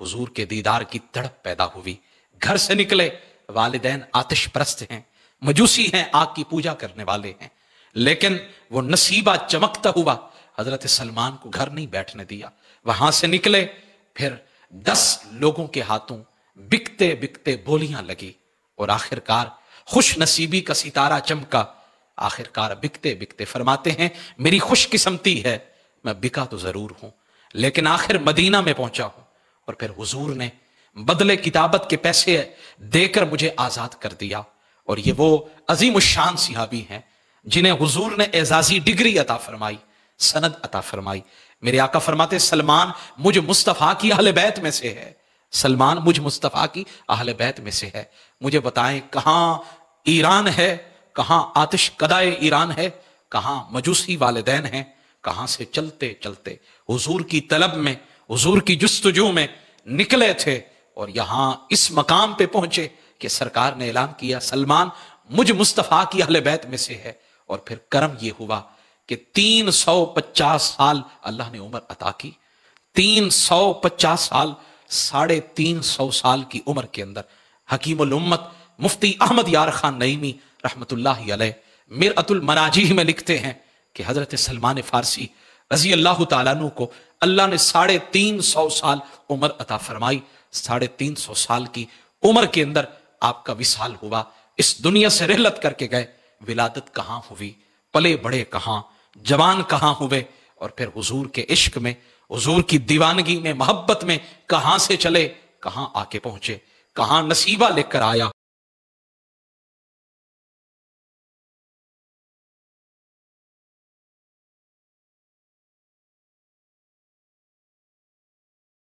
हुजूर के दीदार की तड़प पैदा हुई घर से निकले वालदेन आतिश परस्त हैं मजूसी हैं आग की पूजा करने वाले हैं लेकिन वो नसीबा चमकता हुआ हजरत सलमान को घर नहीं बैठने दिया वहां से निकले फिर दस लोगों के हाथों बिकते बिकते बोलियां लगी और आखिरकार खुश नसीबी का सितारा चमका आखिरकार बिकते बिकते फरमाते हैं मेरी खुश किस्मती है मैं बिका तो जरूर हूं लेकिन आखिर मदीना में पहुंचा हूं और फिर हुजूर ने बदले किताबत के पैसे देकर मुझे आज़ाद कर दिया और ये वो अजीम शान सिहाबी हैं जिन्हें हुजूर ने एजाजी डिग्री अता फरमाई सनद अता फरमाई मेरे आका फरमाते सलमान मुझ मुस्तफ़ा की अहल बैत में से है सलमान मुझ मुस्तफ़ा की अहल बैत में से है मुझे बताएं कहां ईरान है कहा आतिश कदाए ईरान है कहा मजूसी वालदेन हैं कहां से चलते चलते हुजूर की तलब में हुजूर की जस्तजू में निकले थे और यहां इस मकाम पे पहुंचे कि सरकार ने ऐलान किया सलमान मुझ मुस्तफ़ा की अहल बैत में से है और फिर कर्म यह हुआ कि 350 साल अल्लाह ने उम्र अता की 350 साल साढ़े तीन सौ साल की उम्र के अंदर हकीम उम्मत मुफ्ती अहमद यार खान नईमी रहमतुल्लाह अतुल मनाजी में लिखते हैं कि हजरत सलमान फारसी रजी अल्लाह तु को अल्लाह ने साढ़े तीन सौ साल उम्र अता फरमाई साढ़े तीन सौ साल की उम्र के अंदर आपका विशाल हुआ इस दुनिया से रिहलत करके गए विलादत कहाँ हुई पले बड़े कहाँ जवान कहाँ हुए और फिर हुजूर के इश्क में हुजूर की दीवानगी में मोहब्बत में कहाँ से चले कहाँ आके पहुंचे कहाँ नसीबा लेकर आया